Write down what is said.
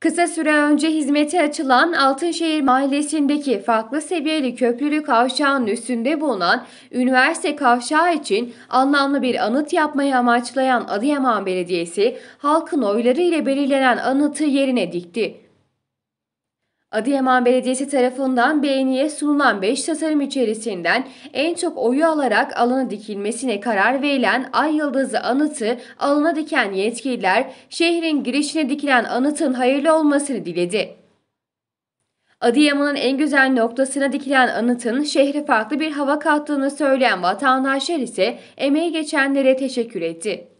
Kısa süre önce hizmete açılan Altınşehir Mahallesi'ndeki farklı seviyeli köprülü kavşağın üstünde bulunan üniversite kavşağı için anlamlı bir anıt yapmayı amaçlayan Adıyaman Belediyesi, halkın oyları ile belirlenen anıtı yerine dikti. Adıyaman Belediyesi tarafından beğeniye sunulan 5 tasarım içerisinden en çok oyu alarak alana dikilmesine karar verilen Ay Yıldızı anıtı alana diken yetkililer şehrin girişine dikilen anıtın hayırlı olmasını diledi. Adıyaman'ın en güzel noktasına dikilen anıtın şehre farklı bir hava kattığını söyleyen vatandaşlar ise emeği geçenlere teşekkür etti.